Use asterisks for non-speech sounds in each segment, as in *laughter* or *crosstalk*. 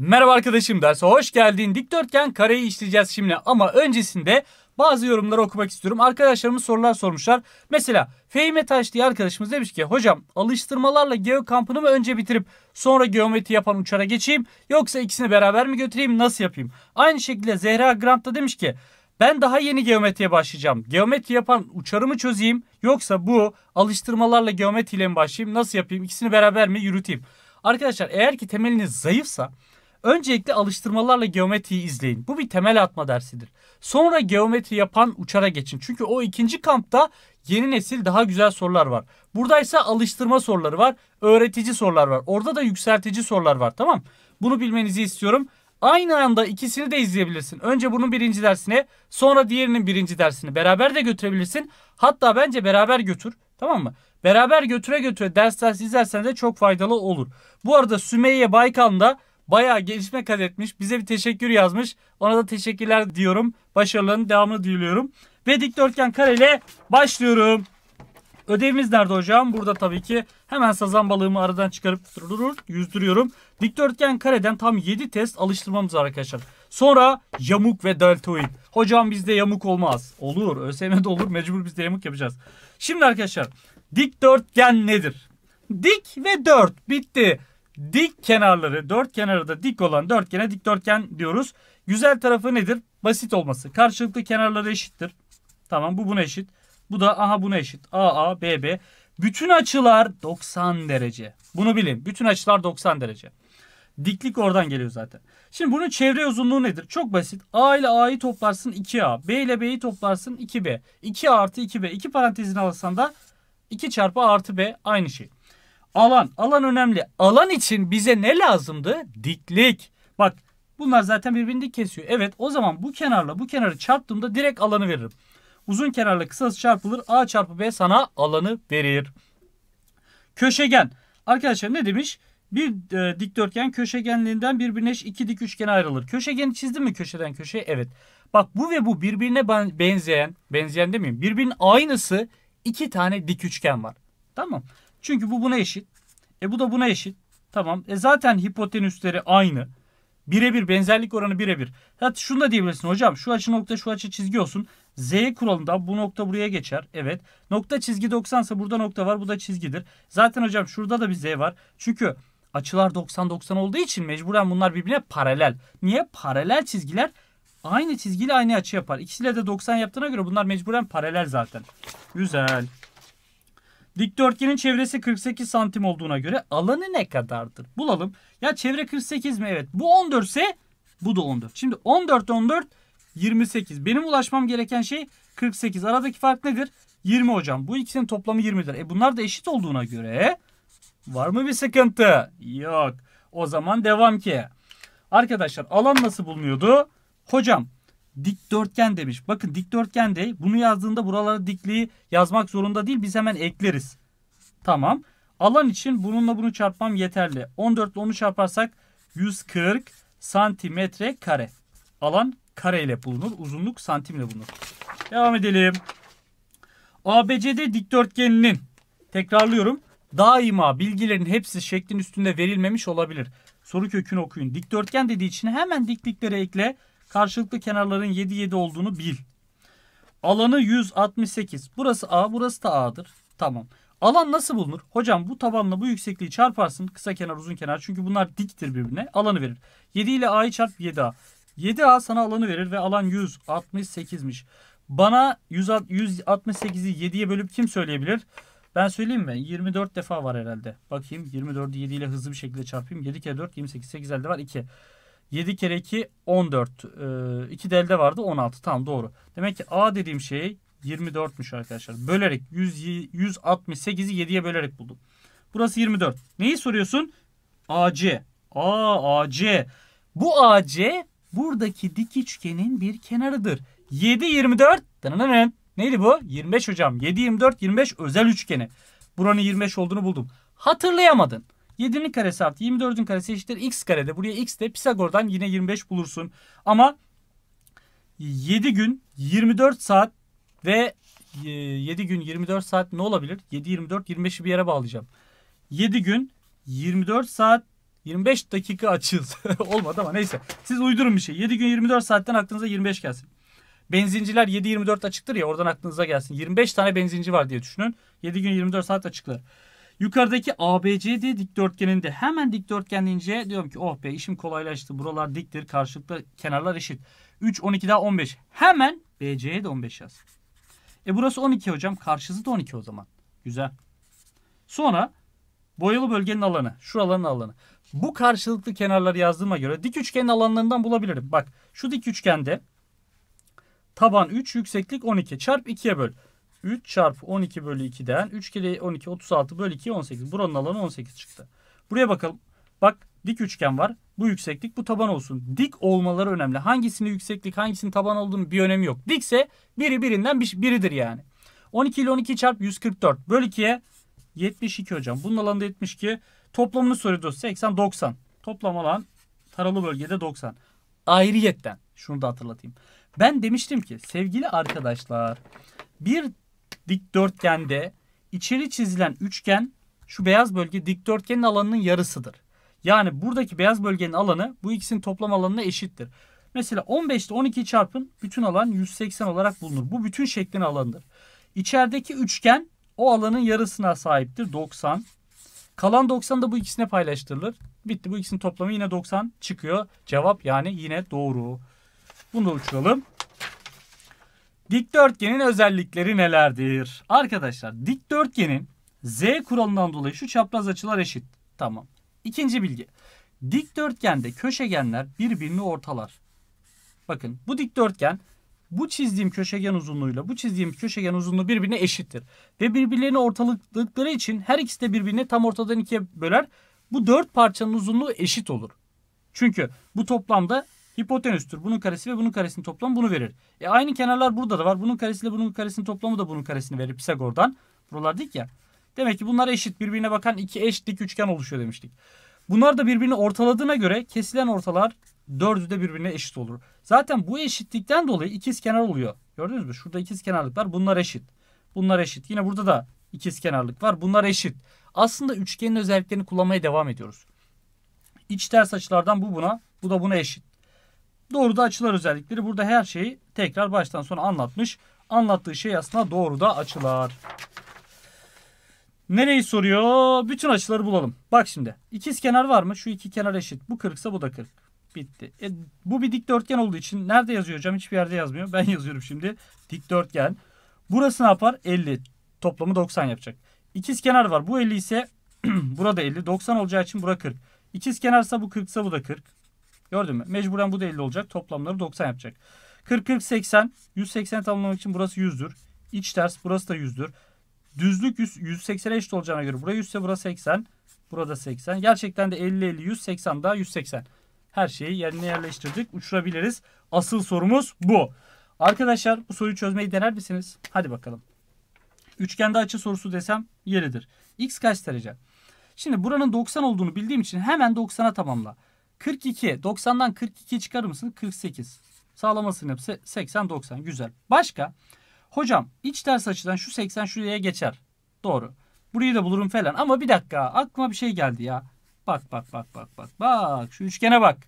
Merhaba arkadaşım derse hoş geldin. Dikdörtgen kareyi işleyeceğiz şimdi ama öncesinde bazı yorumları okumak istiyorum. Arkadaşlarımız sorular sormuşlar. Mesela Fehime Taş diye arkadaşımız demiş ki hocam alıştırmalarla geo kampını mı önce bitirip sonra geometri yapan uçara geçeyim yoksa ikisini beraber mi götüreyim nasıl yapayım? Aynı şekilde Zehra Grant da demiş ki ben daha yeni geometriye başlayacağım. Geometri yapan uçarı mı çözeyim yoksa bu alıştırmalarla geometriyle mi başlayayım nasıl yapayım ikisini beraber mi yürüteyim? Arkadaşlar eğer ki temeliniz zayıfsa Öncelikle alıştırmalarla geometriyi izleyin. Bu bir temel atma dersidir. Sonra geometri yapan uçara geçin. Çünkü o ikinci kampta yeni nesil daha güzel sorular var. Buradaysa alıştırma soruları var. Öğretici sorular var. Orada da yükseltici sorular var. Tamam. Bunu bilmenizi istiyorum. Aynı anda ikisini de izleyebilirsin. Önce bunun birinci dersini, sonra diğerinin birinci dersini beraber de götürebilirsin. Hatta bence beraber götür. Tamam mı? Beraber götüre götüre ders ders izlersen de çok faydalı olur. Bu arada Sümeyye Baykan'da Bayağı gelişme kat etmiş. Bize bir teşekkür yazmış. Ona da teşekkürler diyorum. Başarılarının devamını diliyorum. Ve dikdörtgen kareyle başlıyorum. Ödevimiz nerede hocam? Burada tabii ki hemen sazan balığımı aradan çıkarıp yüzdürüyorum. Dikdörtgen kareden tam 7 test alıştırmamız arkadaşlar. Sonra yamuk ve deltoid. Hocam bizde yamuk olmaz. Olur. ÖSYM'de olur. Mecbur bizde yamuk yapacağız. Şimdi arkadaşlar dikdörtgen nedir? Dik ve dört. Bitti. Dik kenarları dört kenarı da dik olan dörtgene dikdörtgen diyoruz. Güzel tarafı nedir? Basit olması. Karşılıklı kenarları eşittir. Tamam bu buna eşit. Bu da aha buna eşit. AA, BB. Bütün açılar 90 derece. Bunu bilin. Bütün açılar 90 derece. Diklik oradan geliyor zaten. Şimdi bunun çevre uzunluğu nedir? Çok basit. A ile A'yı toplarsın 2A. B ile B'yi toplarsın 2B. 2A artı 2B. 2 parantezini alırsan da 2 çarpı A artı B aynı şey. Alan. Alan önemli. Alan için bize ne lazımdı? Diklik. Bak bunlar zaten birbirini dik kesiyor. Evet o zaman bu kenarla bu kenarı çarptığımda direkt alanı veririm. Uzun kenarla kısası çarpılır. A çarpı B sana alanı verir. Köşegen. Arkadaşlar ne demiş? Bir e, dikdörtgen köşegenliğinden birbirine iki dik üçgen ayrılır. Köşegeni çizdin mi köşeden köşeye? Evet. Bak bu ve bu birbirine benzeyen, benzeyen demeyeyim. Birbirinin aynısı iki tane dik üçgen var. Tamam çünkü bu buna eşit. E bu da buna eşit. Tamam. E zaten hipotenüsleri aynı. Birebir benzerlik oranı birebir. Hatta şunu da diyebilirsin hocam. Şu açı nokta şu açı çizgi olsun. Z kuralında bu nokta buraya geçer. Evet. Nokta çizgi 90 ise burada nokta var. Bu da çizgidir. Zaten hocam şurada da bir Z var. Çünkü açılar 90-90 olduğu için mecburen bunlar birbirine paralel. Niye? Paralel çizgiler aynı çizgiyle aynı açı yapar. İkisiyle de 90 yaptığına göre bunlar mecburen paralel zaten. Güzel. Dikdörtgenin çevresi 48 santim olduğuna göre alanı ne kadardır? Bulalım. Ya çevre 48 mi? Evet. Bu 14 ise bu da 14. Şimdi 14 14 28. Benim ulaşmam gereken şey 48. Aradaki fark nedir? 20 hocam. Bu ikisinin toplamı 20'dir. E bunlar da eşit olduğuna göre var mı bir sıkıntı? Yok. O zaman devam ki. Arkadaşlar alan nasıl bulunuyordu? Hocam dikdörtgen demiş. Bakın dikdörtgen de bunu yazdığında buralara dikliği yazmak zorunda değil. Biz hemen ekleriz. Tamam. Alan için bununla bunu çarpmam yeterli. 14 ile 10'u çarparsak 140 santimetre kare. Alan kareyle bulunur. Uzunluk santimle bulunur. Devam edelim. ABCD dikdörtgeninin tekrarlıyorum. Daima bilgilerin hepsi şeklin üstünde verilmemiş olabilir. Soru kökünü okuyun. Dikdörtgen dediği için hemen dikliklere ekle. Karşılıklı kenarların 7 7 olduğunu bil. Alanı 168. Burası A, burası da A'dır. Tamam. Alan nasıl bulunur? Hocam bu tabanla bu yüksekliği çarparsın. Kısa kenar, uzun kenar. Çünkü bunlar diktir birbirine. Alanı verir. 7 ile A'yı çarp 7A. 7A sana alanı verir ve alan 168'miş. Bana 168'i 7'ye bölüp kim söyleyebilir? Ben söyleyeyim mi? 24 defa var herhalde. Bakayım 24'ü 7 ile hızlı bir şekilde çarpayım. 7 kere 4 28. 8 elde var 2. 7 kere 2 14. Ee, 2 delde vardı 16. Tamam doğru. Demek ki A dediğim şey 24'müş arkadaşlar. Bölerek 100, 168'i 7'ye bölerek buldum. Burası 24. Neyi soruyorsun? AC. A, AC. Bu AC buradaki dik üçgenin bir kenarıdır. 7, 24. Dananın. Neydi bu? 25 hocam. 7, 24, 25 özel üçgeni. Buranın 25 olduğunu buldum. Hatırlayamadın. 7'nin karesi artı 24'ün karesi eşittir x karede. Buraya x de Pisagor'dan yine 25 bulursun. Ama 7 gün 24 saat ve 7 e, gün 24 saat ne olabilir? 7 24 25'i bir yere bağlayacağım. 7 gün 24 saat 25 dakika açız. *laughs* Olmadı ama neyse. Siz uydurun bir şey. 7 gün 24 saatten aklınıza 25 gelsin. Benzinciler 7-24 açıktır ya oradan aklınıza gelsin. 25 tane benzinci var diye düşünün. 7 gün 24 saat açıklar. Yukarıdaki ABCD dikdörtgeninde hemen dikdörtgen deyince diyorum ki oh be işim kolaylaştı. Buralar diktir karşılıklı kenarlar eşit. 3 12 daha 15. Hemen BC'ye de 15 yaz. E burası 12 hocam. Karşısı da 12 o zaman. Güzel. Sonra boyalı bölgenin alanı. Şuraların alanı. Bu karşılıklı kenarları yazdığıma göre dik üçgenin alanlarından bulabilirim. Bak şu dik üçgende taban 3 yükseklik 12 çarp 2'ye böl. 3 çarpı 12 bölü 2'den 3 kere 12 36 bölü 2 18. Buranın alanı 18 çıktı. Buraya bakalım. Bak dik üçgen var. Bu yükseklik bu taban olsun. Dik olmaları önemli. Hangisinin yükseklik hangisinin taban olduğunu bir önemi yok. Dikse biri birinden bir, biridir yani. 12 ile 12 çarp 144 bölü 2'ye 72 hocam. Bunun alanı da 72. Toplamını soruyordu. 80 90. Toplam alan taralı bölgede 90. Ayrıyetten şunu da hatırlatayım. Ben demiştim ki sevgili arkadaşlar bir dikdörtgende içeri çizilen üçgen şu beyaz bölge dikdörtgenin alanının yarısıdır. Yani buradaki beyaz bölgenin alanı bu ikisinin toplam alanına eşittir. Mesela 15 ile 12 çarpın bütün alan 180 olarak bulunur. Bu bütün şeklin alanıdır. İçerideki üçgen o alanın yarısına sahiptir 90. Kalan 90 da bu ikisine paylaştırılır. Bitti bu ikisinin toplamı yine 90 çıkıyor. Cevap yani yine doğru. Bunu da uçuralım. Dikdörtgenin özellikleri nelerdir? Arkadaşlar dikdörtgenin z kuralından dolayı şu çapraz açılar eşit. Tamam. İkinci bilgi. Dikdörtgende köşegenler birbirini ortalar. Bakın bu dikdörtgen bu çizdiğim köşegen uzunluğuyla bu çizdiğim köşegen uzunluğu birbirine eşittir. Ve birbirlerini ortaladıkları için her ikisi de birbirini tam ortadan ikiye böler. Bu dört parçanın uzunluğu eşit olur. Çünkü bu toplamda hipotenüstür. Bunun karesi ve bunun karesinin toplamı bunu verir. E aynı kenarlar burada da var. Bunun karesiyle bunun karesinin toplamı da bunun karesini verir Pisagor'dan. Buralar dik ya. Demek ki bunlar eşit. Birbirine bakan iki eş dik üçgen oluşuyor demiştik. Bunlar da birbirini ortaladığına göre kesilen ortalar dördü de birbirine eşit olur. Zaten bu eşitlikten dolayı ikiz kenar oluyor. Gördünüz mü? Şurada ikiz kenarlık var, bunlar eşit. Bunlar eşit. Yine burada da ikiz kenarlık var. Bunlar eşit. Aslında üçgenin özelliklerini kullanmaya devam ediyoruz. İç ters açılardan bu buna, bu da buna eşit. Doğru da açılar özellikleri. Burada her şeyi tekrar baştan sona anlatmış. Anlattığı şey aslında doğru da açılar. Nereyi soruyor? Bütün açıları bulalım. Bak şimdi. İkiz kenar var mı? Şu iki kenar eşit. Bu kırıksa bu da kırık. Bitti. E, bu bir dikdörtgen olduğu için nerede yazıyor hocam? Hiçbir yerde yazmıyor. Ben *laughs* yazıyorum şimdi. Dikdörtgen. Burası ne yapar? 50. Toplamı 90 yapacak. İkiz kenar var. Bu 50 ise *clears throat* burada 50. 90 olacağı için bura 40. İkiz kenarsa bu 40 ise bu da 40. Gördün mü? Mecburen bu da 50 olacak. Toplamları 90 yapacak. 40, 40, 80. 180 tamamlamak için burası 100'dür. İç ters burası da 100'dür. Düzlük 100, 180'e eşit olacağına göre buraya 100 ise burası 80. Burada 80. Gerçekten de 50, 50, 180 daha 180. Her şeyi yerine yerleştirdik. Uçurabiliriz. Asıl sorumuz bu. Arkadaşlar bu soruyu çözmeyi dener misiniz? Hadi bakalım. Üçgende açı sorusu desem yeridir. X kaç derece? Şimdi buranın 90 olduğunu bildiğim için hemen 90'a tamamla. 42. 90'dan 42 çıkarır mısın? 48. Sağlamasın hepsi 80-90. Güzel. Başka? Hocam iç ters açıdan şu 80 şuraya geçer. Doğru. Burayı da bulurum falan. Ama bir dakika aklıma bir şey geldi ya. Bak bak bak bak bak bak. Şu üçgene bak.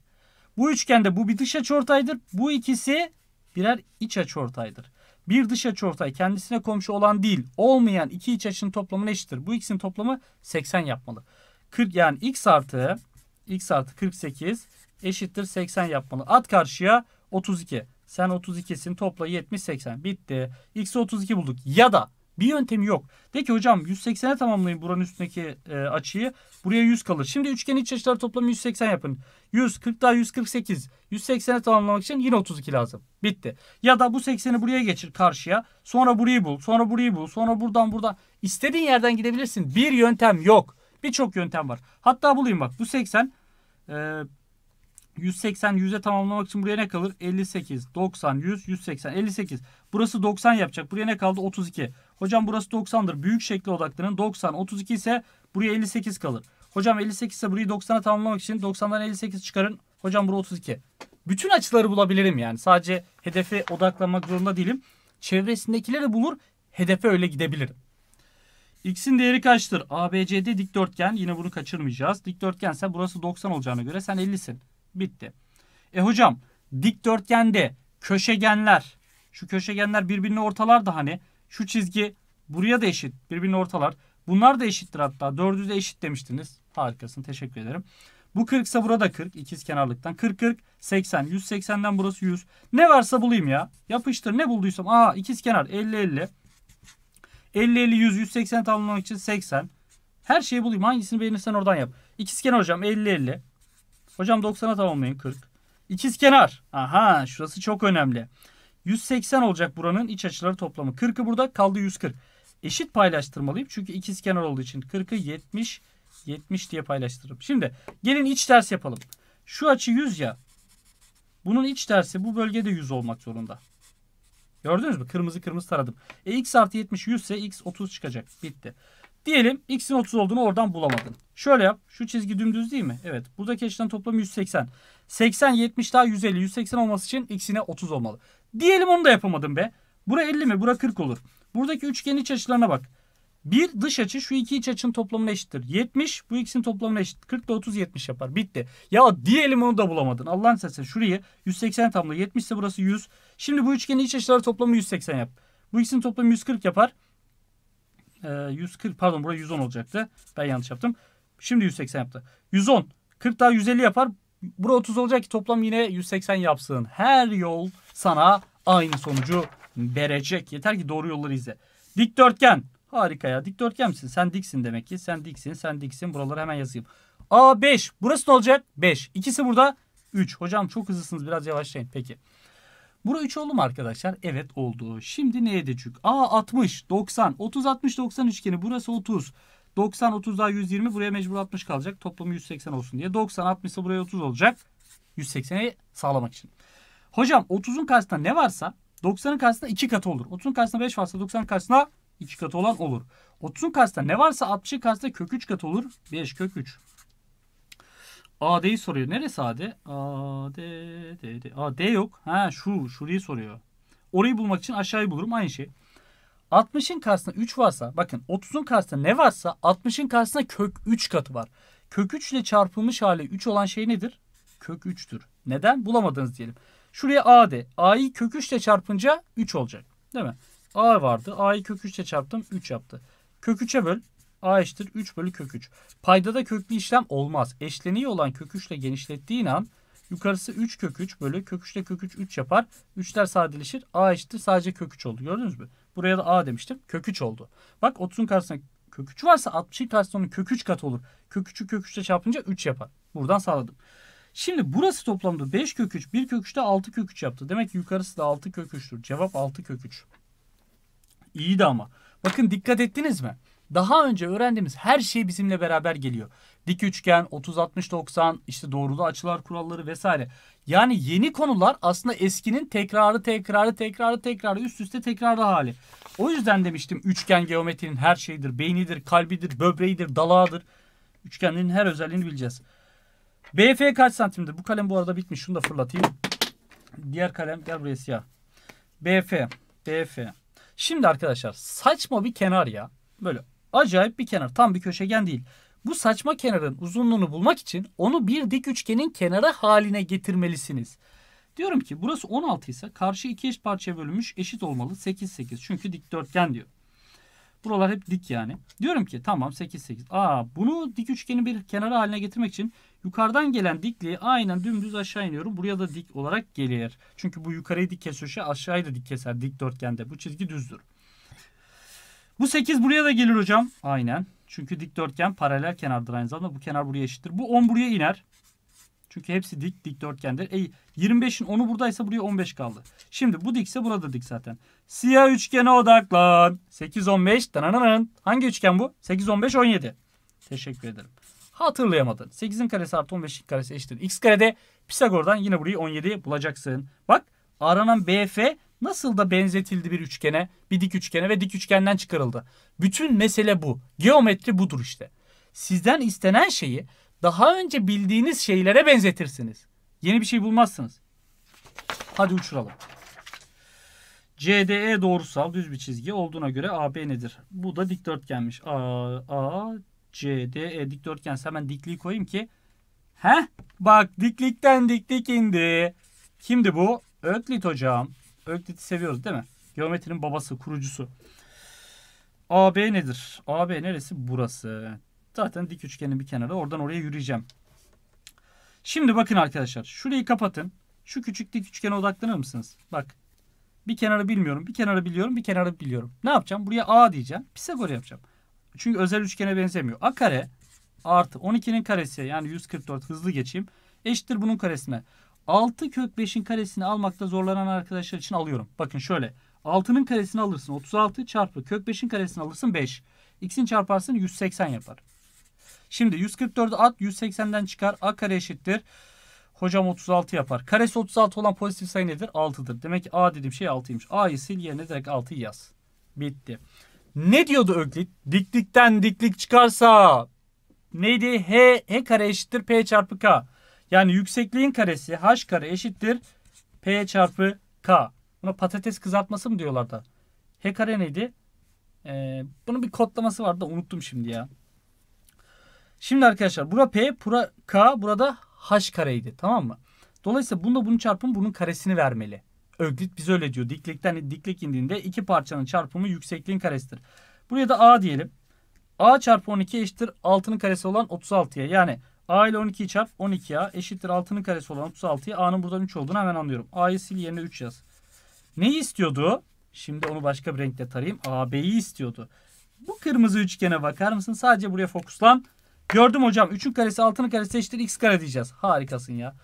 Bu üçgende bu bir dış açıortaydır. Bu ikisi birer iç açıortaydır. Bir dış açıortay kendisine komşu olan değil, olmayan iki iç açının toplamı eşittir. Bu ikisinin toplamı 80 yapmalı. 40 yani x artı x artı 48 eşittir 80 yapmalı. At karşıya 32. Sen 32'sin topla 70-80. Bitti. X 32 bulduk. Ya da bir yöntemi yok. De ki hocam 180'e tamamlayın buranın üstündeki e, açıyı. Buraya 100 kalır. Şimdi üçgen iç açıları toplamı 180 yapın. 140 daha 148. 180'e tamamlamak için yine 32 lazım. Bitti. Ya da bu 80'i buraya geçir karşıya. Sonra burayı bul. Sonra burayı bul. Sonra buradan buradan. İstediğin yerden gidebilirsin. Bir yöntem yok. Birçok yöntem var. Hatta bulayım bak bu 80 e, 180 100'e tamamlamak için buraya ne kalır? 58, 90, 100, 180, 58. Burası 90 yapacak. Buraya ne kaldı? 32. Hocam burası 90'dır. Büyük şekli odaklarının 90, 32 ise buraya 58 kalır. Hocam 58 ise burayı 90'a tamamlamak için 90'dan 58 çıkarın. Hocam burası 32. Bütün açıları bulabilirim yani. Sadece hedefe odaklanmak zorunda değilim. Çevresindekileri bulur, hedefe öyle gidebilirim. X'in değeri kaçtır? ABCD dikdörtgen. Yine bunu kaçırmayacağız. Dikdörtgense burası 90 olacağına göre sen 50'sin. Bitti. E hocam dikdörtgende köşegenler şu köşegenler birbirine ortalar da hani şu çizgi buraya da eşit. Birbirine ortalar. Bunlar da eşittir hatta. 400'e eşit demiştiniz. Harikasın. Teşekkür ederim. Bu 40 ise burada 40. İkiz kenarlıktan. 40 40 80. 180'den burası 100. Ne varsa bulayım ya. Yapıştır. Ne bulduysam. Aa ikiz kenar 50 50. 50 50 100 180 tamamlamak için 80. Her şeyi bulayım. Hangisini beğenirsen oradan yap. İkizkenar hocam 50 50. Hocam 90'a tamamlayın 40. İkizkenar. Aha şurası çok önemli. 180 olacak buranın iç açıları toplamı. 40'ı burada kaldı 140. Eşit paylaştırmalıyım. Çünkü ikizkenar olduğu için 40'ı 70 70 diye paylaştırırım. Şimdi gelin iç ters yapalım. Şu açı 100 ya. Bunun iç tersi bu bölgede 100 olmak zorunda. Gördünüz mü? Kırmızı kırmızı taradım. E, x artı 70 100 ise x 30 çıkacak. Bitti. Diyelim x'in 30 olduğunu oradan bulamadın. Şöyle yap. Şu çizgi dümdüz değil mi? Evet. Buradaki açıdan toplam 180. 80, 70 daha 150. 180 olması için x'ine 30 olmalı. Diyelim onu da yapamadım be. Bura 50 mi? Bura 40 olur. Buradaki üçgenin iç açılarına bak. Bir dış açı şu iki iç açının toplamına eşittir. 70 bu ikisinin toplamına eşit. 40 da 30 70 yapar. Bitti. Ya diyelim onu da bulamadın. Allah'ın sesine şurayı 180 tamla 70 ise burası 100. Şimdi bu üçgenin iç açıları toplamı 180 yap. Bu ikisinin toplamı 140 yapar. Ee, 140 pardon burası 110 olacaktı. Ben yanlış yaptım. Şimdi 180 yaptı. 110. 40 daha 150 yapar. Bura 30 olacak ki toplam yine 180 yapsın. Her yol sana aynı sonucu verecek. Yeter ki doğru yolları izle. Dikdörtgen. Harika ya. Dikdörtgen misin? Sen diksin demek ki. Sen diksin, sen diksin. Buraları hemen yazayım. A 5. Burası ne olacak? 5. İkisi burada 3. Hocam çok hızlısınız. Biraz yavaşlayın. Peki. Burası 3 oldu mu arkadaşlar? Evet oldu. Şimdi neye edecek? A 60, 90, 30, 60, 90 üçgeni. Burası 30. 90, 30 daha 120. Buraya mecbur 60 kalacak. Toplamı 180 olsun diye. 90, 60 ise buraya 30 olacak. 180'i sağlamak için. Hocam 30'un karşısında ne varsa 90'ın karşısında 2 katı olur. 30'un karşısında 5 varsa 90'ın karşısında 2 katı olan olur. 30'un kasta ne varsa 60'ın kasta kök 3 katı olur. 5 kök 3. AD'yi soruyor. Neresi AD? AD, D, D. AD yok. Ha şu, şurayı soruyor. Orayı bulmak için aşağıyı bulurum. Aynı şey. 60'ın karşısında 3 varsa bakın 30'un karşısında ne varsa 60'ın karşısında kök 3 katı var. Kök 3 ile çarpılmış hali 3 olan şey nedir? Kök 3'tür. Neden? Bulamadınız diyelim. Şuraya a de. A'yı kök 3 ile çarpınca 3 olacak. Değil mi? A vardı. A'yı kök 3 çarptım. 3 yaptı. Kök 3'e böl. A eşittir 3 bölü kök 3. Payda da köklü işlem olmaz. eşleniği olan kök 3 ile genişlettiğin an yukarısı 3 kök 3 bölü kök 3 ile kök 3 3 yapar. 3'ler sadeleşir. A eşittir sadece kök 3 oldu. Gördünüz mü? Buraya da A demiştim. Kök 3 oldu. Bak 30'un karşısında kök 3 varsa 60'ın karşısına onun kök 3 katı olur. Kök 3'ü kök 3 ile çarpınca 3 yapar. Buradan sağladım. Şimdi burası toplamda 5 kök 3, 1 kök 3 de 6 kök 3 yaptı. Demek ki yukarısı da 6 kök 3'tür. Cevap 6 kök 3. İyiydi ama. Bakın dikkat ettiniz mi? Daha önce öğrendiğimiz her şey bizimle beraber geliyor. Dik üçgen, 30 60 90, işte doğrulu açılar kuralları vesaire. Yani yeni konular aslında eskinin tekrarı, tekrarı, tekrarı, tekrarı üst üste tekrarı hali. O yüzden demiştim üçgen geometrinin her şeyidir. Beynidir, kalbidir, böbreğidir, dalağıdır. Üçgenlerin her özelliğini bileceğiz. BF kaç santimdir? Bu kalem bu arada bitmiş. Şunu da fırlatayım. Diğer kalem gel buraya siyah. BF. BF. Şimdi arkadaşlar saçma bir kenar ya. Böyle acayip bir kenar. Tam bir köşegen değil. Bu saçma kenarın uzunluğunu bulmak için onu bir dik üçgenin kenara haline getirmelisiniz. Diyorum ki burası 16 ise karşı iki eş parçaya bölünmüş eşit olmalı 8 8. Çünkü dikdörtgen diyor. Buralar hep dik yani. Diyorum ki tamam 8 8. Aa bunu dik üçgenin bir kenara haline getirmek için yukarıdan gelen dikliği aynen dümdüz aşağı iniyorum. Buraya da dik olarak gelir. Çünkü bu yukarıyı dik kesiyorsa aşağıyı da dik keser dikdörtgende. Bu çizgi düzdür. Bu 8 buraya da gelir hocam. Aynen. Çünkü dikdörtgen paralel kenardır aynı zamanda. Bu kenar buraya eşittir. Bu 10 buraya iner. Çünkü hepsi dik dikdörtgendir. E, 25'in 10'u buradaysa buraya 15 kaldı. Şimdi bu dikse burada dik zaten. Siyah üçgene odaklan. 8, 15. Tananın. Hangi üçgen bu? 8, 15, 17. Teşekkür ederim. Hatırlayamadın. 8'in karesi artı 15'in karesi eşittir. X karede Pisagor'dan yine burayı 17 bulacaksın. Bak aranan BF nasıl da benzetildi bir üçgene, bir dik üçgene ve dik üçgenden çıkarıldı. Bütün mesele bu. Geometri budur işte. Sizden istenen şeyi daha önce bildiğiniz şeylere benzetirsiniz. Yeni bir şey bulmazsınız. Hadi uçuralım. CDE doğrusal düz bir çizgi olduğuna göre AB nedir? Bu da dikdörtgenmiş. A, A, C, D, E dikdörtgense hemen dikliği koyayım ki. he? bak diklikten diklik indi. Kimdi bu? Öklit hocam. Öklit'i seviyoruz değil mi? Geometrinin babası, kurucusu. AB nedir? AB neresi? Burası. Zaten dik üçgenin bir kenarı. Oradan oraya yürüyeceğim. Şimdi bakın arkadaşlar. Şurayı kapatın. Şu küçük dik üçgene odaklanır mısınız? Bak. Bir kenarı bilmiyorum. Bir kenarı biliyorum. Bir kenarı biliyorum. Ne yapacağım? Buraya A diyeceğim. Pisagor yapacağım. Çünkü özel üçgene benzemiyor. A kare artı 12'nin karesi yani 144 hızlı geçeyim. Eşittir bunun karesine. 6 kök 5'in karesini almakta zorlanan arkadaşlar için alıyorum. Bakın şöyle. 6'nın karesini alırsın 36 çarpı kök 5'in karesini alırsın 5. X'in çarparsın 180 yapar. Şimdi 144'ü at 180'den çıkar. A kare eşittir. Hocam 36 yapar. Karesi 36 olan pozitif sayı nedir? 6'dır. Demek ki A dediğim şey 6'ymış. A'yı sil yerine direkt 6'yı yaz. Bitti. Ne diyordu Öklit? Diklikten diklik çıkarsa neydi? H, H kare eşittir P çarpı K. Yani yüksekliğin karesi H kare eşittir P çarpı K. Buna patates kızartması mı diyorlar da? H kare neydi? Ee, bunun bir kodlaması vardı unuttum şimdi ya. Şimdi arkadaşlar bura P, bura K, burada H kareydi. Tamam mı? Dolayısıyla bunda bunun çarpımı bunun karesini vermeli. Öklit bize öyle diyor. Diklikten hani diklik indiğinde iki parçanın çarpımı yüksekliğin karesidir. Buraya da A diyelim. A çarpı 12 eşittir 6'nın karesi olan 36'ya. Yani A ile 12'yi çarp 12 eşittir 6'nın karesi olan 36'ya. A'nın buradan 3 olduğunu hemen anlıyorum. A'yı sil yerine 3 yaz. Neyi istiyordu? Şimdi onu başka bir renkte tarayayım. AB'yi istiyordu. Bu kırmızı üçgene bakar mısın? Sadece buraya fokuslan. Gördüm hocam. 3'ün karesi 6'nın karesi eşittir x kare diyeceğiz. Harikasın ya.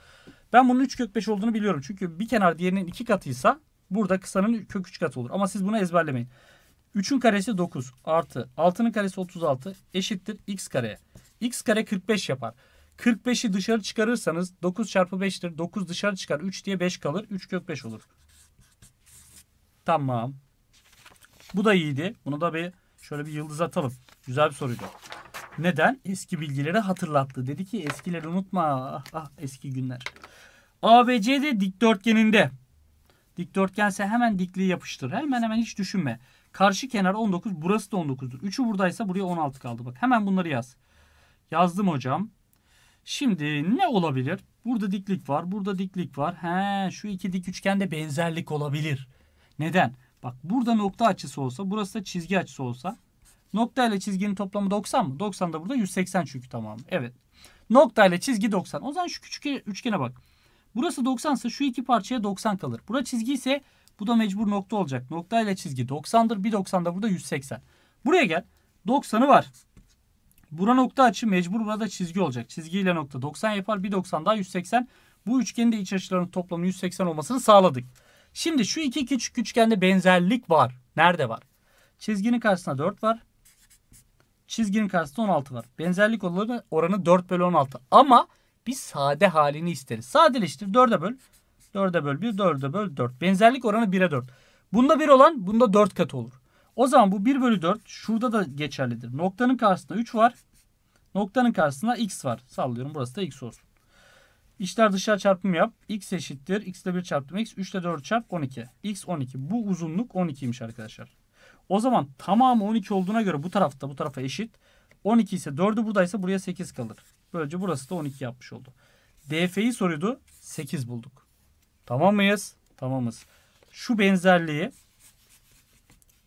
Ben bunun 3 kök 5 olduğunu biliyorum. Çünkü bir kenar diğerinin 2 katıysa burada kısanın kök 3 katı olur. Ama siz bunu ezberlemeyin. 3'ün karesi 9 artı 6'nın karesi 36 eşittir x kareye. x kare 45 yapar. 45'i dışarı çıkarırsanız 9 çarpı 5'tir. 9 dışarı çıkar 3 diye 5 kalır. 3 kök 5 olur. Tamam. Bu da iyiydi. Bunu da bir şöyle bir yıldız atalım. Güzel bir soruydu. Neden? Eski bilgileri hatırlattı. Dedi ki eskileri unutma. Ah, ah eski günler. ABCD dikdörtgeninde. Dikdörtgense hemen dikliği yapıştır. Hemen hemen hiç düşünme. Karşı kenar 19. Burası da 19'dur. 3'ü buradaysa buraya 16 kaldı. Bak hemen bunları yaz. Yazdım hocam. Şimdi ne olabilir? Burada diklik var. Burada diklik var. He, şu iki dik üçgende benzerlik olabilir. Neden? Bak burada nokta açısı olsa, burası da çizgi açısı olsa Nokta ile çizginin toplamı 90 mı? 90 da burada 180 çünkü tamam. Evet. Nokta ile çizgi 90. O zaman şu küçük üçgene bak. Burası 90 ise şu iki parçaya 90 kalır. Bura çizgi ise bu da mecbur nokta olacak. Nokta ile çizgi 90'dır. Bir 90 da burada 180. Buraya gel. 90'ı var. Bura nokta açı mecbur burada çizgi olacak. Çizgi ile nokta 90 yapar. Bir 90 daha 180. Bu üçgenin de iç açılarının toplamı 180 olmasını sağladık. Şimdi şu iki küçük üçgende benzerlik var. Nerede var? Çizginin karşısında 4 var. Çizginin karşısında 16 var. Benzerlik oranı, oranı 4 bölü 16. Ama biz sade halini isteriz. Sadeleştir 4'e böl. 4'e böl 1, 4'e böl 4. Benzerlik oranı 1'e 4. Bunda 1 olan bunda 4 katı olur. O zaman bu 1 bölü 4 şurada da geçerlidir. Noktanın karşısında 3 var. Noktanın karşısında x var. Sallıyorum burası da x olsun. İçler dışarı çarpım yap. x eşittir. x ile 1 çarptım x. 3 ile 4 çarp 12. x 12. Bu uzunluk 12'ymiş arkadaşlar. O zaman tamamı 12 olduğuna göre bu tarafta bu tarafa eşit. 12 ise 4'ü buradaysa buraya 8 kalır. Böylece burası da 12 yapmış oldu. DF'yi soruyordu. 8 bulduk. Tamam mıyız? Tamamız. Şu benzerliği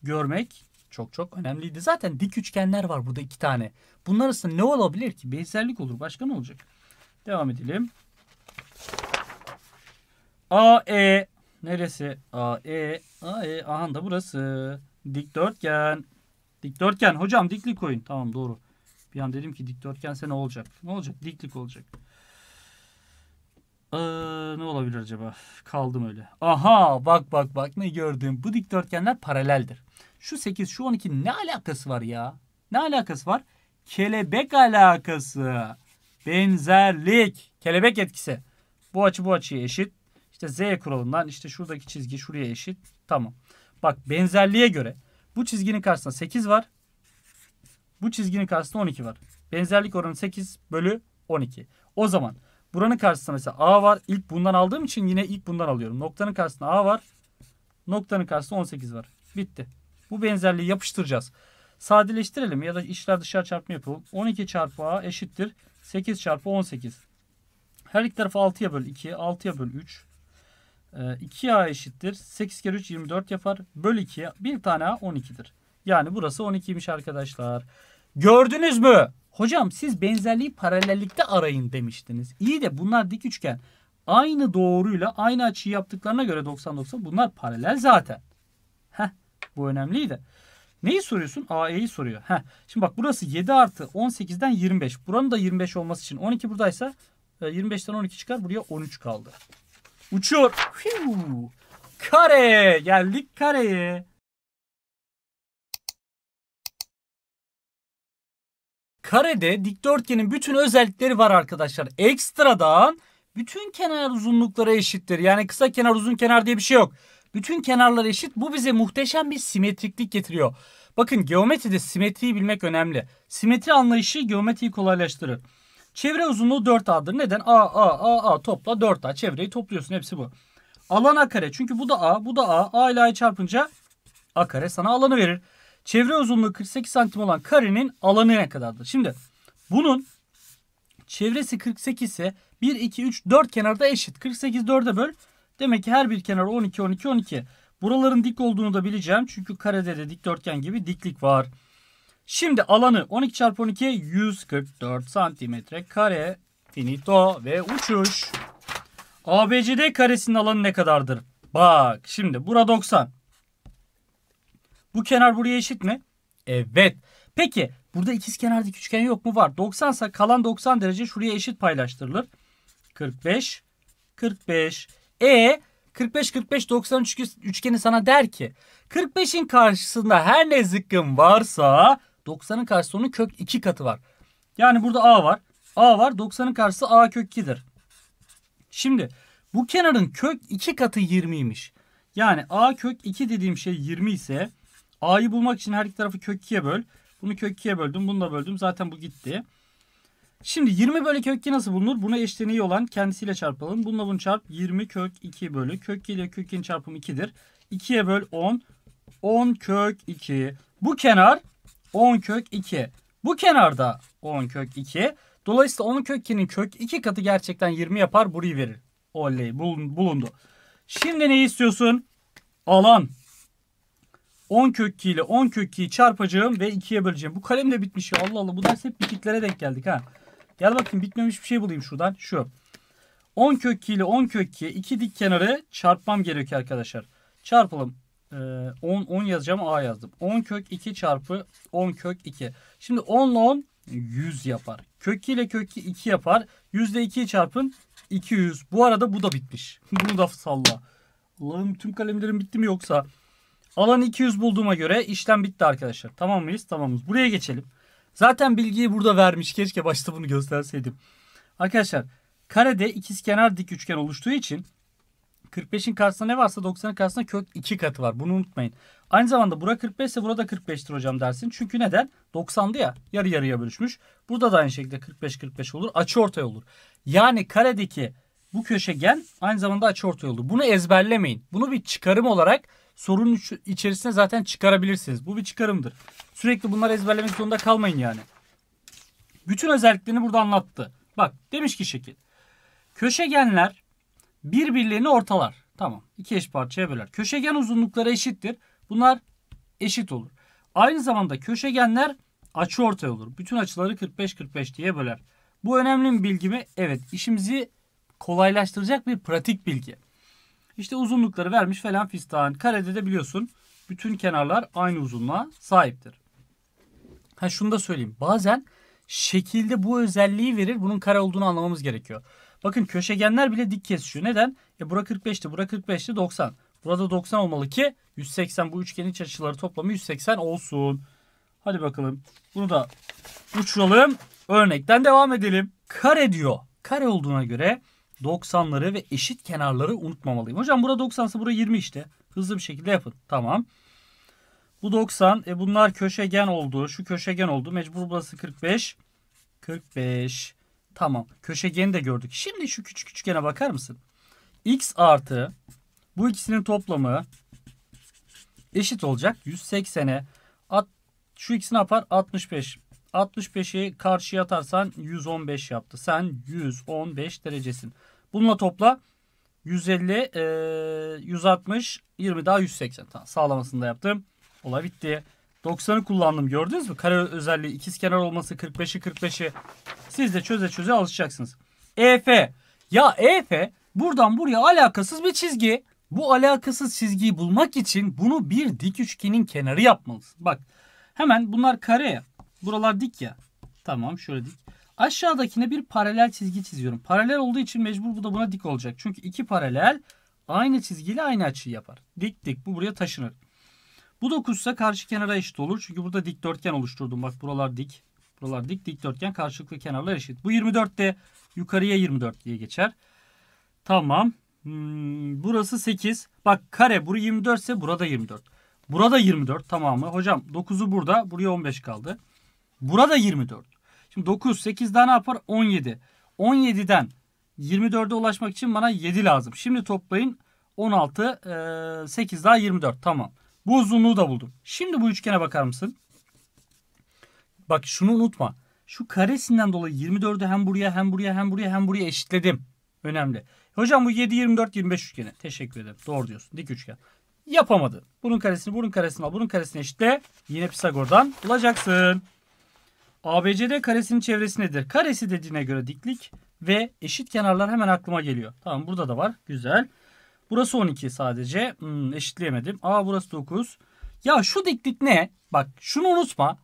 görmek çok çok önemliydi. Zaten dik üçgenler var burada iki tane. Bunlar arasında ne olabilir ki? Benzerlik olur. Başka ne olacak? Devam edelim. AE neresi? AE AE aha da burası. Dikdörtgen. Dikdörtgen. Hocam diklik koyun. Tamam doğru. Bir an dedim ki dikdörtgense ne olacak? Ne olacak? Diklik olacak. Ee, ne olabilir acaba? Kaldım öyle. Aha bak bak bak ne gördüm. Bu dikdörtgenler paraleldir. Şu 8 şu 12 ne alakası var ya? Ne alakası var? Kelebek alakası. Benzerlik. Kelebek etkisi. Bu açı bu açıya eşit. İşte Z kuralından işte şuradaki çizgi şuraya eşit. Tamam. Bak benzerliğe göre bu çizginin karşısında 8 var. Bu çizginin karşısında 12 var. Benzerlik oranı 8 bölü 12. O zaman buranın karşısında mesela A var. İlk bundan aldığım için yine ilk bundan alıyorum. Noktanın karşısında A var. Noktanın karşısında 18 var. Bitti. Bu benzerliği yapıştıracağız. Sadeleştirelim ya da işler dışarı çarpma yapalım. 12 çarpı A eşittir. 8 çarpı 18. Her iki tarafı 6'ya böl 2, 6'ya böl 3, 2a ee, eşittir. 8 kere 3 24 yapar. böl 2'ye bir tane a 12'dir. Yani burası 12'ymiş arkadaşlar. Gördünüz mü? Hocam siz benzerliği paralellikte arayın demiştiniz. İyi de bunlar dik üçgen. Aynı doğruyla aynı açıyı yaptıklarına göre 90-90 bunlar paralel zaten. Heh, bu önemliydi. Neyi soruyorsun? AE'yi soruyor. Heh. Şimdi bak burası 7 artı 18'den 25. Buranın da 25 olması için 12 buradaysa 25'ten e, 12 çıkar. Buraya 13 kaldı. Uçuyor. Hiu. Kare. Geldik kareye. Karede dikdörtgenin bütün özellikleri var arkadaşlar. Ekstradan bütün kenar uzunlukları eşittir. Yani kısa kenar uzun kenar diye bir şey yok. Bütün kenarlar eşit. Bu bize muhteşem bir simetriklik getiriyor. Bakın geometride simetriyi bilmek önemli. Simetri anlayışı geometriyi kolaylaştırır. Çevre uzunluğu 4A'dır. Neden? A, A, A, A topla 4A. Çevreyi topluyorsun. Hepsi bu. Alan A kare. Çünkü bu da A, bu da A. A ile A'yı çarpınca A kare sana alanı verir. Çevre uzunluğu 48 santim olan karenin alanı ne kadardır? Şimdi bunun çevresi 48 ise 1, 2, 3, 4 kenarda eşit. 48 4'e böl. Demek ki her bir kenar 12, 12, 12. Buraların dik olduğunu da bileceğim. Çünkü karede de dikdörtgen gibi diklik var. Şimdi alanı 12 çarpı 12 144 santimetre kare. Finito ve uçuş. ABCD karesinin alanı ne kadardır? Bak şimdi bura 90. Bu kenar buraya eşit mi? Evet. Peki burada ikiz kenardaki üçgen yok mu? Var. 90 ise kalan 90 derece şuraya eşit paylaştırılır. 45, 45. E 45, 45, 90 üçgeni sana der ki 45'in karşısında her ne zıkkın varsa 90'ın karşısı onun kök 2 katı var. Yani burada a var. a var. 90'ın karşısı a kök 2'dir. Şimdi bu kenarın kök 2 katı 20'ymiş. Yani a kök 2 dediğim şey 20 ise a'yı bulmak için her iki tarafı kök 2'ye böl. Bunu kök 2'ye böldüm. Bunu da böldüm. Zaten bu gitti. Şimdi 20 bölü kök 2 nasıl bulunur? Buna eşleniği olan kendisiyle çarpalım. Bununla bunu çarp. 20 kök 2 bölü. Kök 2 ile kök 2'nin çarpımı 2'dir. 2'ye böl 10. 10 kök 2. Bu kenar 10 kök 2. Bu kenarda 10 kök 2. Dolayısıyla 10 kök 2'nin kök 2 katı gerçekten 20 yapar. Burayı verir. Oley bulundu. Şimdi ne istiyorsun? Alan. 10 kök 2 ile 10 kök 2'yi çarpacağım ve 2'ye böleceğim. Bu kalem de bitmiş ya. Allah Allah. Bu ders hep bitiklere denk geldik ha. Gel bakayım bitmemiş bir şey bulayım şuradan. Şu. 10 kök 2 ile 10 kök 2'ye 2 dik kenarı çarpmam gerekiyor arkadaşlar. Çarpalım. 10 ee, 10 yazacağım A yazdım. 10 kök 2 çarpı 10 kök 2. Şimdi 10 ile 10 100 yapar. Kök 2 ile kök 2 2 yapar. 100 ile 2'yi çarpın 200. Bu arada bu da bitmiş. *laughs* Bunu da salla. Allah'ım tüm kalemlerim bitti mi yoksa? Alan 200 bulduğuma göre işlem bitti arkadaşlar. Tamam mıyız? Tamamız. Buraya geçelim. Zaten bilgiyi burada vermiş. Keşke başta bunu gösterseydim. Arkadaşlar karede ikizkenar dik üçgen oluştuğu için 45'in karşısında ne varsa 90'ın karşısında kök 2 katı var. Bunu unutmayın. Aynı zamanda bura 45 ise burada 45'tir hocam dersin. Çünkü neden? 90'dı ya yarı yarıya bölüşmüş. Burada da aynı şekilde 45-45 olur. Açı ortay olur. Yani karedeki bu köşegen aynı zamanda açı ortay olur. Bunu ezberlemeyin. Bunu bir çıkarım olarak sorunun içerisine zaten çıkarabilirsiniz. Bu bir çıkarımdır. Sürekli bunları ezberlemek zorunda kalmayın yani. Bütün özelliklerini burada anlattı. Bak demiş ki şekil. Köşegenler birbirlerini ortalar. Tamam. İki eş parçaya böler. Köşegen uzunlukları eşittir. Bunlar eşit olur. Aynı zamanda köşegenler açı ortay olur. Bütün açıları 45-45 diye böler. Bu önemli bir bilgi mi? Evet. işimizi kolaylaştıracak bir pratik bilgi. İşte uzunlukları vermiş falan fistan. Karede de biliyorsun bütün kenarlar aynı uzunluğa sahiptir. Ha şunu da söyleyeyim. Bazen şekilde bu özelliği verir. Bunun kare olduğunu anlamamız gerekiyor. Bakın köşegenler bile dik kesişiyor. Neden? E bura 45'ti, bura 45'ti 90. Burada 90 olmalı ki 180 bu üçgenin iç açıları toplamı 180 olsun. Hadi bakalım. Bunu da uçuralım. Örnekten devam edelim. Kare diyor. Kare olduğuna göre 90'ları ve eşit kenarları unutmamalıyım. Hocam bura 90 ise bura 20 işte. Hızlı bir şekilde yapın. Tamam. Bu 90. E bunlar köşegen oldu. Şu köşegen oldu. Mecbur burası 45. 45. Tamam. Köşegeni de gördük. Şimdi şu küçük üçgene bakar mısın? X artı bu ikisinin toplamı eşit olacak. 180'e şu ikisini ne yapar? 65. 65'i karşıya atarsan 115 yaptı. Sen 115 derecesin. Bununla topla 150, e, 160, 20 daha 180. Tamam, sağlamasını da yaptım. Olay bitti. 90'ı kullandım gördünüz mü? Kare özelliği kenar olması 45'i 45'i. Siz de çöze çöze alışacaksınız. EF. Ya EF buradan buraya alakasız bir çizgi. Bu alakasız çizgiyi bulmak için bunu bir dik üçgenin kenarı yapmalısın. Bak hemen bunlar kare ya. Buralar dik ya. Tamam şöyle dik. Aşağıdakine bir paralel çizgi çiziyorum. Paralel olduğu için mecbur bu da buna dik olacak. Çünkü iki paralel aynı çizgiyle aynı açıyı yapar. Dik dik bu buraya taşınır. Bu 9 karşı kenara eşit olur. Çünkü burada dikdörtgen oluşturdum. Bak buralar dik. Buralar dik. Dikdörtgen karşılıklı kenarlar eşit. Bu 24 de yukarıya 24 diye geçer. Tamam. Hmm, burası 8. Bak kare bu 24 ise burada 24. Burada 24 tamam mı? Hocam 9'u burada. Buraya 15 kaldı. Burada 24. Şimdi 9 8 daha ne yapar? 17. 17'den 24'e ulaşmak için bana 7 lazım. Şimdi toplayın. 16 8 daha 24 tamam. Bu uzunluğu da buldum. Şimdi bu üçgene bakar mısın? Bak şunu unutma. Şu karesinden dolayı 24'ü hem buraya hem buraya hem buraya hem buraya eşitledim. Önemli. Hocam bu 7, 24, 25 üçgeni. Teşekkür ederim. Doğru diyorsun. Dik üçgen. Yapamadı. Bunun karesini, bunun karesini al. Bunun karesini eşitle. Yine Pisagor'dan bulacaksın. ABCD karesinin çevresi nedir? Karesi dediğine göre diklik ve eşit kenarlar hemen aklıma geliyor. Tamam burada da var. Güzel. Burası 12 sadece. Hmm, eşitleyemedim. Aa burası 9. Ya şu diklik ne? Bak şunu unutma.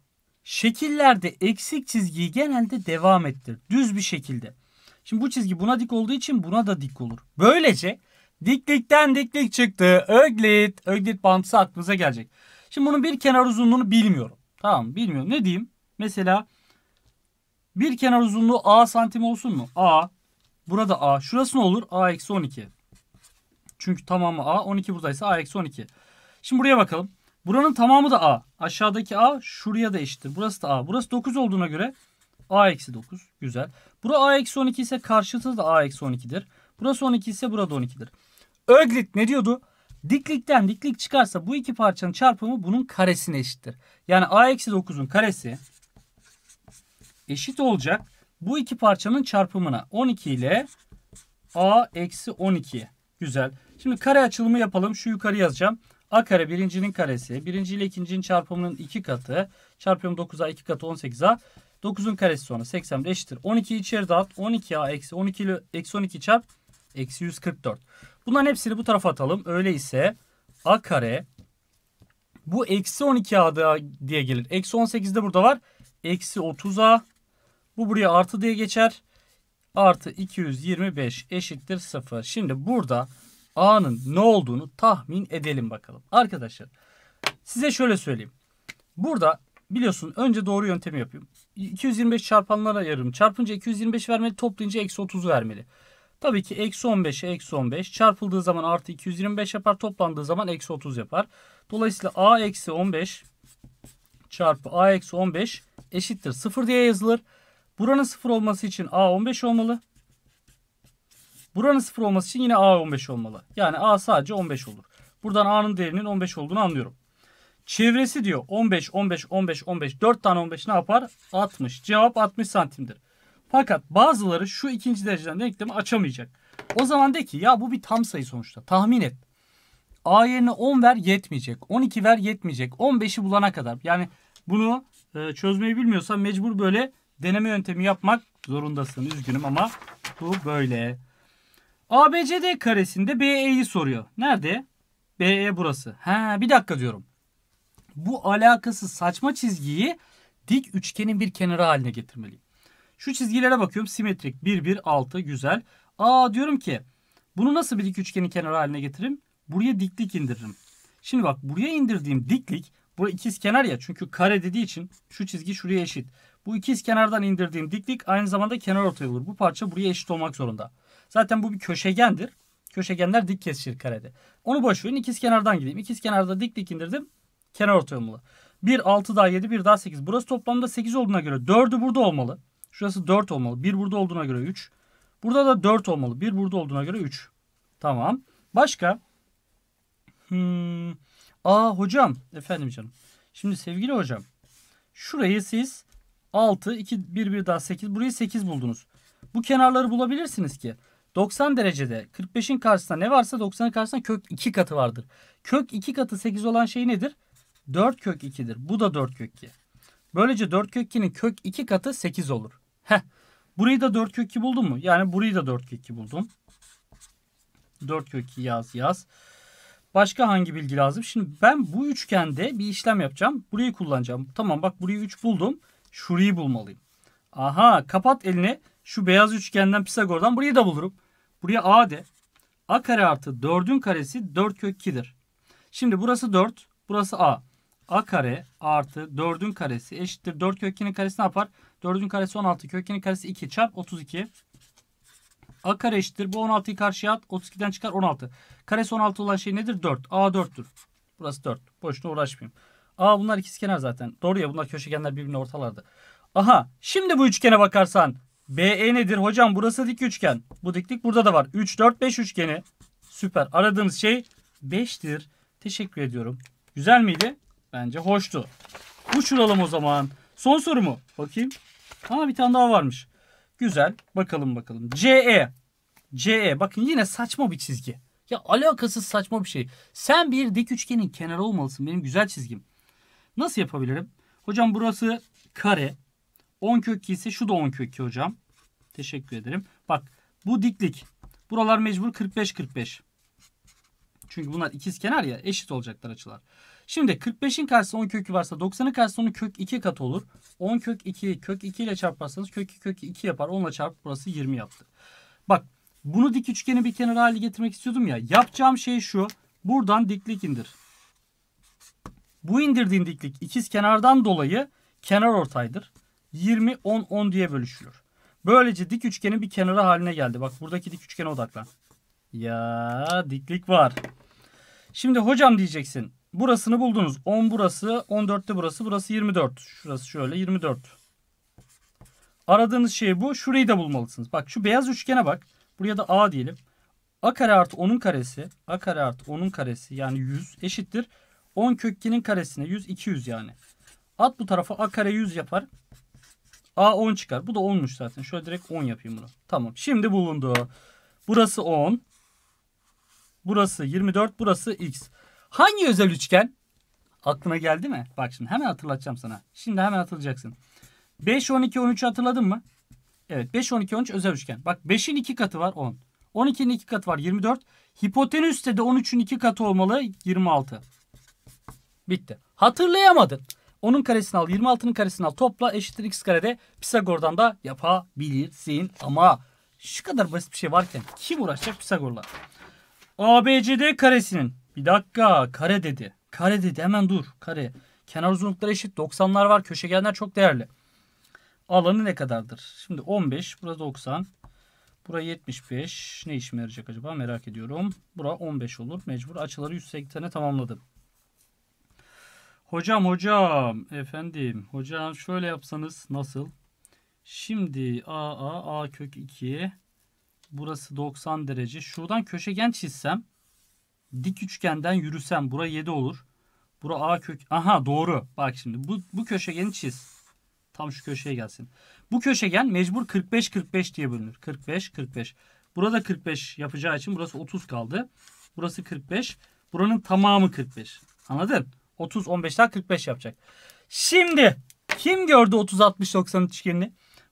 Şekillerde eksik çizgiyi genelde devam ettir. Düz bir şekilde. Şimdi bu çizgi buna dik olduğu için buna da dik olur. Böylece diklikten diklik çıktı. Öglit. Öglit bağıntısı aklınıza gelecek. Şimdi bunun bir kenar uzunluğunu bilmiyorum. Tamam bilmiyorum. Ne diyeyim? Mesela bir kenar uzunluğu A santim olsun mu? A. Burada A. Şurası ne olur? A eksi 12. Çünkü tamamı A. 12 buradaysa A eksi 12. Şimdi buraya bakalım. Buranın tamamı da A. Aşağıdaki A şuraya da eşittir. Burası da A. Burası 9 olduğuna göre A eksi 9. Güzel. Bura A eksi 12 ise karşıtı da A eksi 12'dir. Burası 12 ise burada 12'dir. Öglit ne diyordu? Diklikten diklik çıkarsa bu iki parçanın çarpımı bunun karesine eşittir. Yani A eksi 9'un karesi eşit olacak bu iki parçanın çarpımına. 12 ile A eksi 12'ye. Güzel. Şimdi kare açılımı yapalım. Şu yukarı yazacağım. A kare birincinin karesi. Birinci ile ikincinin çarpımının iki katı. Çarpıyorum 9A 2 katı 18A. 9'un karesi sonra 80 eşittir. 12 içeri dağıt. 12A eksi 12 ile eksi 12 çarp. Eksi 144. Bunların hepsini bu tarafa atalım. Öyleyse A kare bu eksi 12A diye gelir. Eksi 18 de burada var. Eksi 30A. Bu buraya artı diye geçer artı 225 eşittir 0. Şimdi burada A'nın ne olduğunu tahmin edelim bakalım. Arkadaşlar size şöyle söyleyeyim. Burada biliyorsun önce doğru yöntemi yapıyorum. 225 çarpanlara ayırırım. Çarpınca 225 vermeli toplayınca eksi 30 vermeli. Tabii ki eksi 15 eksi 15 çarpıldığı zaman artı 225 yapar toplandığı zaman eksi 30 yapar. Dolayısıyla a eksi 15 çarpı a eksi 15 eşittir 0 diye yazılır. Buranın 0 olması için A 15 olmalı. Buranın 0 olması için yine A 15 olmalı. Yani A sadece 15 olur. Buradan A'nın değerinin 15 olduğunu anlıyorum. Çevresi diyor 15, 15, 15, 15. 4 tane 15 ne yapar? 60. Cevap 60 santimdir. Fakat bazıları şu ikinci dereceden denklemi açamayacak. O zaman de ki ya bu bir tam sayı sonuçta. Tahmin et. A yerine 10 ver yetmeyecek. 12 ver yetmeyecek. 15'i bulana kadar. Yani bunu e, çözmeyi bilmiyorsan mecbur böyle deneme yöntemi yapmak zorundasın. Üzgünüm ama bu böyle. ABCD karesinde BE'yi soruyor. Nerede? BE burası. Ha bir dakika diyorum. Bu alakası saçma çizgiyi dik üçgenin bir kenarı haline getirmeliyim. Şu çizgilere bakıyorum. Simetrik 1 1 6 güzel. Aa diyorum ki bunu nasıl bir dik üçgenin kenarı haline getireyim? Buraya diklik indiririm. Şimdi bak buraya indirdiğim diklik bura ikiz kenar ya çünkü kare dediği için şu çizgi şuraya eşit. Bu ikiz kenardan indirdiğim diklik aynı zamanda kenar ortay olur. Bu parça buraya eşit olmak zorunda. Zaten bu bir köşegendir. Köşegenler dik kesişir karede. Onu boş verin. İkiz kenardan gideyim. İkiz kenarda dik dik indirdim. Kenar ortay olmalı. 1 6 daha 7 1 daha 8. Burası toplamda 8 olduğuna göre 4'ü burada olmalı. Şurası 4 olmalı. 1 burada olduğuna göre 3. Burada da 4 olmalı. 1 burada olduğuna göre 3. Tamam. Başka? Hmm. Aa hocam. Efendim canım. Şimdi sevgili hocam. Şurayı siz 6, 2, 1, 1 daha 8. Burayı 8 buldunuz. Bu kenarları bulabilirsiniz ki. 90 derecede 45'in karşısında ne varsa 90'ın karşısında kök 2 katı vardır. Kök 2 katı 8 olan şey nedir? 4 kök 2'dir. Bu da 4 kök 2. Böylece 4 kök 2'nin kök 2 katı 8 olur. Heh. Burayı da 4 kök 2 buldun mu? Yani burayı da 4 kök 2 buldum. 4 kök 2 yaz yaz. Başka hangi bilgi lazım? Şimdi ben bu üçgende bir işlem yapacağım. Burayı kullanacağım. Tamam bak burayı 3 buldum şurayı bulmalıyım. Aha kapat elini şu beyaz üçgenden Pisagor'dan burayı da bulurum. Buraya a de. a kare artı 4'ün karesi 4 kök 2'dir. Şimdi burası 4 burası a. a kare artı 4'ün karesi eşittir 4 kök 2'nin karesi ne yapar? 4'ün karesi 16 kök 2'nin karesi 2 çarp 32. A kare eşittir. Bu 16'yı karşıya at. 32'den çıkar 16. Karesi 16 olan şey nedir? 4. A 4'tür. Burası 4. Boşuna uğraşmayayım. Aa bunlar ikizkenar zaten. Doğru ya bunlar köşegenler birbirine ortalardı. Aha şimdi bu üçgene bakarsan BE nedir? Hocam burası dik üçgen. Bu diklik burada da var. 3 4 5 üçgeni. Süper. Aradığımız şey 5'tir. Teşekkür ediyorum. Güzel miydi? Bence hoştu. Uçuralım o zaman. Son soru mu? Bakayım. Aa bir tane daha varmış. Güzel. Bakalım bakalım. CE. CE. Bakın yine saçma bir çizgi. Ya alakasız saçma bir şey. Sen bir dik üçgenin kenarı olmalısın. Benim güzel çizgim. Nasıl yapabilirim? Hocam burası kare. 10 kök ise şu da 10 kökü hocam. Teşekkür ederim. Bak bu diklik. Buralar mecbur 45-45. Çünkü bunlar ikiz kenar ya eşit olacaklar açılar. Şimdi 45'in karşısında 10 kökü varsa 90'ın karşısında onun kök 2 katı olur. 10 kök 2 kök 2 ile çarparsanız kök 2 kök 2 yapar. 10 çarp burası 20 yaptı. Bak bunu dik üçgeni bir kenara hale getirmek istiyordum ya. Yapacağım şey şu. Buradan diklik indir. Bu indirdiğin diklik ikiz kenardan dolayı kenar ortaydır. 20 10 10 diye bölüşülür. Böylece dik üçgenin bir kenarı haline geldi. Bak buradaki dik üçgene odaklan. Ya diklik var. Şimdi hocam diyeceksin. Burasını buldunuz. 10 burası, 14'te burası, burası 24. Şurası şöyle 24. Aradığınız şey bu. Şurayı da bulmalısınız. Bak şu beyaz üçgene bak. Buraya da A diyelim. A kare artı 10'un karesi. A kare artı 10'un karesi yani 100 eşittir. 10 kök 2'nin karesine 100 200 yani. At bu tarafa a kare 100 yapar. A 10 çıkar. Bu da 10'muş zaten. Şöyle direkt 10 yapayım bunu. Tamam. Şimdi bulundu. Burası 10. Burası 24. Burası x. Hangi özel üçgen? Aklına geldi mi? Bak şimdi hemen hatırlatacağım sana. Şimdi hemen hatırlayacaksın. 5, 12, 13 hatırladın mı? Evet 5, 12, 13 özel üçgen. Bak 5'in 2 katı var 10. 12'nin 2 katı var 24. Hipotenüste de 13'ün 2 katı olmalı 26. Bitti. Hatırlayamadın. Onun karesini al 26'nın karesini al topla eşittir x karede Pisagor'dan da yapabilirsin. Ama şu kadar basit bir şey varken kim uğraşacak Pisagor'la? ABCD karesinin bir dakika kare dedi. Kare dedi hemen dur kare. Kenar uzunlukları eşit 90'lar var köşegenler çok değerli. Alanı ne kadardır? Şimdi 15 burada 90. Bura 75. Ne işime yarayacak acaba merak ediyorum. Bura 15 olur. Mecbur açıları 180'e tamamladım. Hocam hocam efendim hocam şöyle yapsanız nasıl? Şimdi a A kök 2 burası 90 derece. Şuradan köşegen çizsem dik üçgenden yürüsem bura 7 olur. Bura A kök aha doğru. Bak şimdi bu, bu köşegeni çiz. Tam şu köşeye gelsin. Bu köşegen mecbur 45 45 diye bölünür. 45 45. Burada 45 yapacağı için burası 30 kaldı. Burası 45. Buranın tamamı 45. Anladın? 30 15 45 yapacak. Şimdi kim gördü 30 60 90 üçgenini?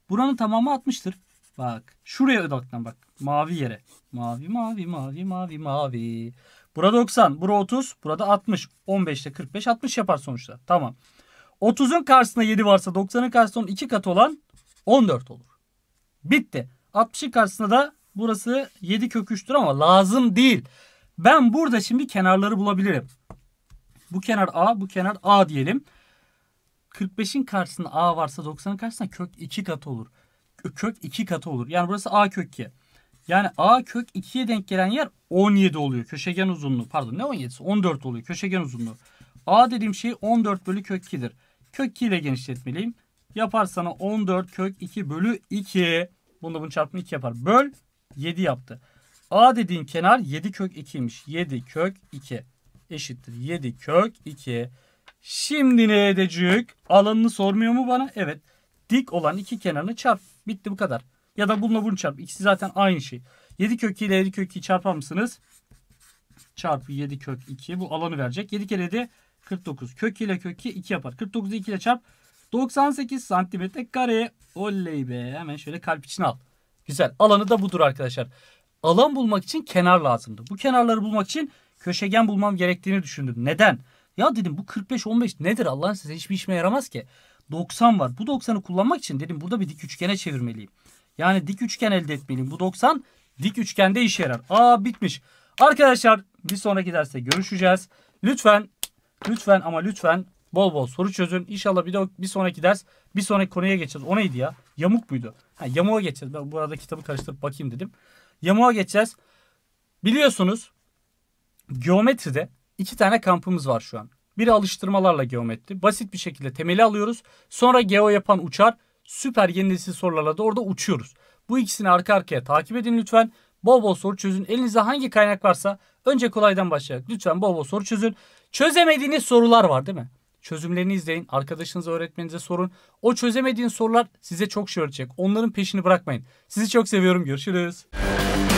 Buranın tamamı 60'tır. Bak şuraya odaklan bak. Mavi yere. Mavi mavi mavi mavi mavi. Burada 90, burada 30, burada 60. 15 ile 45 60 yapar sonuçta. Tamam. 30'un karşısında 7 varsa 90'ın karşısında 2 kat olan 14 olur. Bitti. 60'ın karşısında da burası 7 kök ama lazım değil. Ben burada şimdi kenarları bulabilirim. Bu kenar A, bu kenar A diyelim. 45'in karşısında A varsa 90'ın karşısında kök 2 katı olur. Kök 2 katı olur. Yani burası A kök 2. Yani A kök 2'ye denk gelen yer 17 oluyor. Köşegen uzunluğu. Pardon ne 17'si? 14 oluyor. Köşegen uzunluğu. A dediğim şey 14 bölü kök 2'dir. Kök 2 ile genişletmeliyim. Yaparsana 14 kök 2 bölü 2. Bunda bunun çarpımı 2 yapar. Böl 7 yaptı. A dediğin kenar 7 kök 2'ymiş. 7 kök 2 eşittir 7 kök 2. Şimdi ne edecek? Alanını sormuyor mu bana? Evet. Dik olan iki kenarını çarp. Bitti bu kadar. Ya da bununla bunu çarp. İkisi zaten aynı şey. 7 kök 2 ile 7 kök 2 çarpar mısınız? Çarpı 7 kök 2. Bu alanı verecek. 7 kere 7 49. Kök ile kök 2 2 yapar. 49'u 2 ile çarp. 98 santimetre kare. Oley be. Hemen şöyle kalp içine al. Güzel. Alanı da budur arkadaşlar. Alan bulmak için kenar lazımdı. Bu kenarları bulmak için köşegen bulmam gerektiğini düşündüm. Neden? Ya dedim bu 45-15 nedir Allah'ın size hiçbir işime yaramaz ki. 90 var. Bu 90'ı kullanmak için dedim burada bir dik üçgene çevirmeliyim. Yani dik üçgen elde etmeliyim. Bu 90 dik üçgende işe yarar. Aa bitmiş. Arkadaşlar bir sonraki derste görüşeceğiz. Lütfen lütfen ama lütfen bol bol soru çözün. İnşallah bir de bir sonraki ders bir sonraki konuya geçeceğiz. O neydi ya? Yamuk muydu? Ha, yamuğa geçeceğiz. Ben bu arada kitabı karıştırıp bakayım dedim. Yamuğa geçeceğiz. Biliyorsunuz Geometride iki tane kampımız var şu an. Biri alıştırmalarla geometri. Basit bir şekilde temeli alıyoruz. Sonra geo yapan uçar. Süper yenilisi sorularla da orada uçuyoruz. Bu ikisini arka arkaya takip edin lütfen. Bol bol soru çözün. Elinizde hangi kaynak varsa önce kolaydan başlayarak lütfen bol bol soru çözün. Çözemediğiniz sorular var değil mi? Çözümlerini izleyin. Arkadaşınıza, öğretmenize sorun. O çözemediğin sorular size çok şey öğretecek. Onların peşini bırakmayın. Sizi çok seviyorum. Görüşürüz.